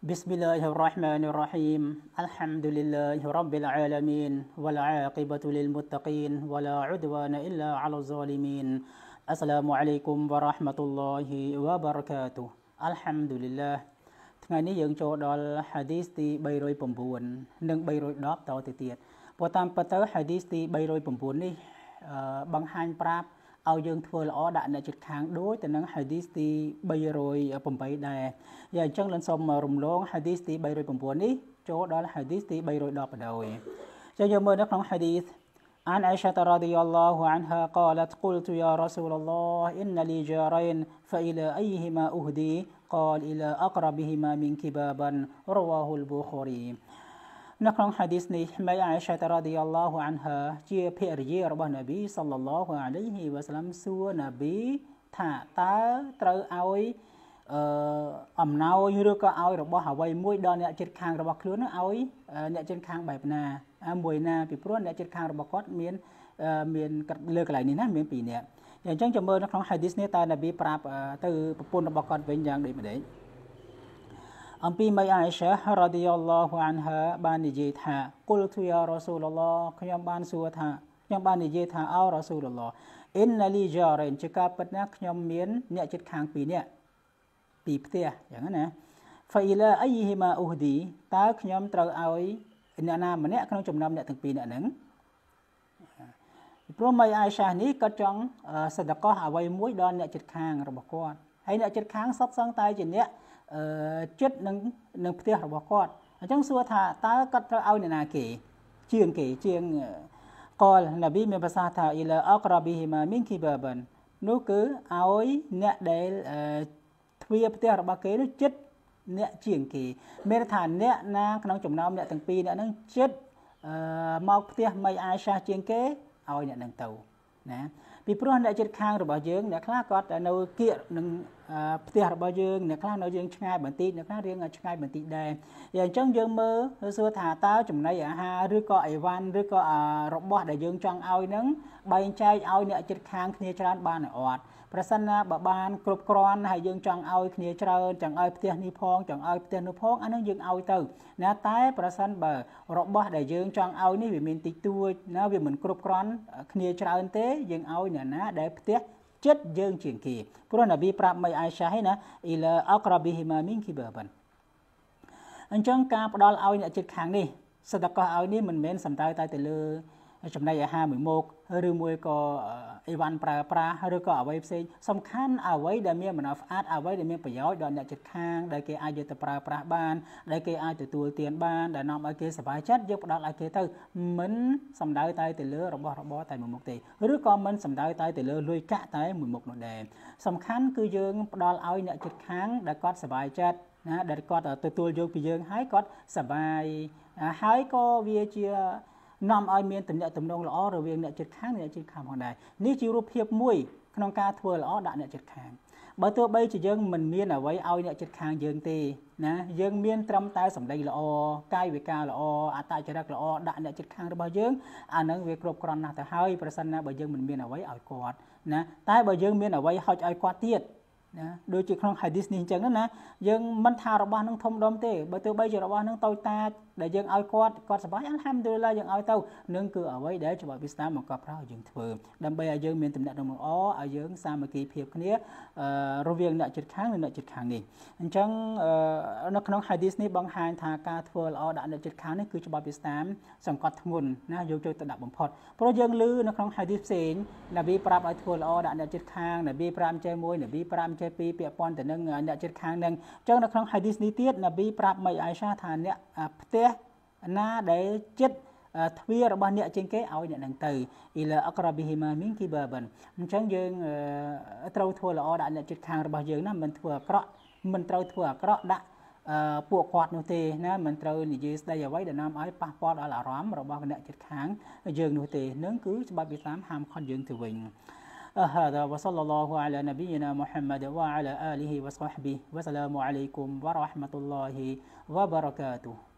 بسم الله الرحمن الرحيم الحمد لله رب العالمين والعاقبة للمتقين ولا عدوان إلا على الظالمين السلام عليكم ورحمة الله وبركاته الحمد لله ថ្ងៃនេះយើងចូលដល់ hadith ទី309និង310តទៅទៀតព្រោះតាមពិតទៅ hadith ទី309នេះបង្ហាញប្រាប់ឲ្យយើងធ្វើល្អដាក់អ្នកជិតខាងដូចទៅនឹងហាឌីសទី308ដែរយ៉ាងអញ្ចឹងលន់សូមរំលងហាឌីសទី309នេះចូលដល់ហាឌីសទី310បណ្ដោយចាំយើងមើលនៅក្នុងហាឌីស عن عائشة رضي الله عنها قالت قلت يا رسول الله إن لي جارين فإلى أيهما أهدي قال إلى أقربهما منك بابا رواه البخاري នៅក្នុងហាឌីសនេះម៉ៃអាយឆាតារ៉ាឌីយ៉ាឡោះអានហាជាភរិយារបស់នប៊ីសាឡឡោះអាឡៃហ៊ីវ៉ាសាឡាំសួរនប៊ីថាតើត្រូវឲ្យអឺអំណោយឬក៏ឲ្យរបស់អ្វីមួយដល់អ្នកចិត្តខាងរបស់ខ្លួននោះឲ្យ អ្នកចិត្តខាងបែបណាមួយណាពីព្រោះអ្នកចិត្តខាងរបស់គាត់មាន មានលើកន្លែងនេះណាមានពីរនាក់អញ្ចឹងចាំមើលនៅក្នុងហាឌីសនេះតើនប៊ីប្រាប់ទៅប្រពន្ធរបស់គាត់វិញយ៉ាងដូចម្ដេចអំពីមីអាយសារ៉ាឌីយ៉ាឡោះអានហាបាននិយាយថាគុលទូយ៉ារ៉ាស៊ូលឡោះខ្ញុំបានសួរថាខ្ញុំបាននិយាយថាអោរ៉ាស៊ូលឡោះអ៊ីនណាលីយ៉ារ៉េនជាការពិតណាស់ខ្ញុំមានអ្នកជិតខាងពីរនាក់ពីផ្ទះយ៉ាងហ្នឹងណាហ្វាអ៊ីឡាអៃហ៊ីម៉ាអ៊ូឌីតើខ្ញុំត្រូវឲ្យអ្នកណាម្នាក់ក្នុងចំណោមអ្នកទាំងពីរនាក់ហ្នឹងព្រោះមីអាយសានេះគាត់ចង់សន្តកោះអ្វីមួយដល់អ្នកជិតខាងរបស់គាត់ហើយអ្នកជិតខាងសពសឹងតែជាអ្នកចិត្តនឹងនឹងផ្ទះរបស់គាត់អញ្ចឹងសួរថាតើគាត់ត្រូវឲ្យអ្នកណាគេ ជាងគេជាងកលនប៊ីមានប្រសាសន៍ថាអ៊ីឡាអក្រ៉ាប៊ីហ៊ីម៉ាមីនគីបាបាននោះគឺឲ្យអ្នកដែលទ្វាផ្ទះរបស់គេនោះចិត្តអ្នកជាងគេមានថាអ្នកណាក្នុងចំណោមអ្នកទាំងពីរអ្នកហ្នឹងចិត្តមកផ្ទះមីអាយសាជាងគេឲ្យអ្នកហ្នឹងទៅ ណាពីព្រោះអ្នកចិត្តខាងរបស់យើង អ្នកខ្លះគាត់នៅគៀកនឹងផ្ទះរបស់យើងអ្នកខ្លះនៅយើងឆ្ងាយបន្តិចអ្នកខ្លះរៀងឆ្ងាយបន្តិចដែរយ៉ាងអញ្ចឹងយើងមើលសួរថាតើចំណីអាហារឬក៏អីវ៉ាន់ឬក៏របស់ដែលយើង ចង់ឲ្យនឹងបែងចែកឲ្យអ្នកជិតខាងគ្នាច្រើនបានអត់ប្រសិនណាបើបានគ្រប់គ្រាន់ហើយយើងចង់ឲ្យគ្នាច្រើនចង់ឲ្យផ្ទះនេះផងចង់ឲ្យផ្ទះនោះផងអានឹងយើងឲ្យទៅណាតែប្រសិនបើរបស់ដែលយើងចង់ឲ្យនេះវាមានតិចតួចណាវាមិនគ្រប់គ្រាន់គ្នាច្រើនទេយើងឲ្យអ្នកណាដែលផ្ទះចិត្តយើងជាងគេព្រោះនប៊ីប្រាប់មីអាយសាហ្នឹងណាអ៊ីឡាអក្របីហ៊ីម៉ាមីងគីបបានអញ្ចឹងការផ្ដល់ឲ្យ អ្នកចិត្តខាងនេះសតកោះឲ្យនេះមិនមែនសំដៅតែទៅលើចំណីអាហារមួយមុខឬមួយក៏អីវ៉ាន់ប្រើប្រាស់ឬក៏អ្វីផ្សេងសំខាន់អ្វីដែលមានមនោស្អាតអ្វីដែលមានប្រយោជន៍ដល់អ្នកជិតខាងដែលគេអាចយកទៅប្រើប្រាស់បានដែលគេអាចទទួលទានបានដែលនាំឲ្យគេសប្បាយចិត្តយើងផ្ដល់ឲ្យគេទៅមិនសំដៅតែទៅលើរបស់របរតែមួយមុខទេឬក៏មិនសំដៅតែទៅលើលុយកាក់តែមួយមុខនោះដែរសំខាន់គឺយើងផ្ដល់ឲ្យអ្នកជិតខាងដែលគាត់សប្បាយចិត្តណាដែលគាត់ទទួលយកពីយើងហើយគាត់សប្បាយហើយក៏វាជានាំឲ្យមានទំនាក់ទំនងល្អរវាងអ្នកជិតខាងនិងអ្នកជិតខាងផងដែរនេះជារូបភាពមួយ ក្នុងការធ្វើល្អដាក់អ្នកជិតខាងបើទោះបីជាយើងមិនមានអ្វីឲ្យអ្នកជិតខាងយើងទេណាយើង មានត្រឹមតែសម្ដីល្អកាយវិការល្អអត្តចរិតល្អដាក់អ្នកជិតខាងរបស់យើងអានឹងវាគ្រប់គ្រាន់ណាស់ទៅហើយប្រសិនណាបើយើងមិនមានអ្វីឲ្យគាត់ណាតែបើយើង មានអ្វីហុចឲ្យគាត់ទៀតណាដូចជាក្នុង hadith នេះអញ្ចឹងណាយើងមិនថារបស់នឹងធំដុំទេបើទោះបីជារបស់នឹងតូចតាចដែលយើងឲ្យគាត់គាត់សប្បាយអัลហាំឌុលឡាយើងឲ្យទៅនឹងគឺអ្វីដែលច្បាប់វិស្លាមមកកត់ប្រោយើងធ្វើដើម្បីឲ្យយើងមានទំនាក់ទំនងល្អឲ្យយើងសាមគ្គីភាពគ្នារវាងអ្នកជិតខាងនិងអ្នកជិតខាងនេះអញ្ចឹងនៅក្នុង hadith នេះបង្ហាញថាការធ្វើល្អដាក់អ្នកជិតខាងនេះគឺច្បាប់វិស្លាមសង្កត់ធ្ងន់ណាយកចូលទៅដាក់បំផុតព្រោះយើងឮនៅក្នុង hadith ផ្សេងនប៊ីប្រាប់ឲ្យធ្វើល្អដាក់អ្នកជិតខាងនប៊ី5ចែ1នប៊ី5សន៍ពីពាក់ព័ន្ធទៅនឹងអ្នកជិតខាងនឹងអញ្ចឹងនៅក្នុង hadith នេះទៀតនប៊ីប្រាប់មីអាយសាថាអ្នកផ្ទះណាដែលចិត្តទ្វាររបស់អ្នកជាងគេឲ្យអ្នកនឹងទៅអ៊ីឡាអក្រប៊ីហ៊ីម៉ាមីនគីបាបិនអញ្ចឹងយើងត្រូវធ្វើល្អដាក់អ្នកជិតខាងរបស់យើងណាមិនធ្វើអាក្រក់មិនត្រូវធ្វើអាក្រក់ដាក់ពួកគាត់នោះទេណាមិនត្រូវនិយាយស្ដីអ្វីដែលនាំឲ្យប៉ះពាល់ដល់អារម្មណ៍របស់អ្នកជិតខាងយើងនោះទេនឹងគឺច្បាប់អ៊ីស្លាមហាមឃាត់យើងទៅវិញ هذا وصلى الله على نبينا محمد وعلى آله وصحبه والسلام عليكم ورحمة الله وبركاته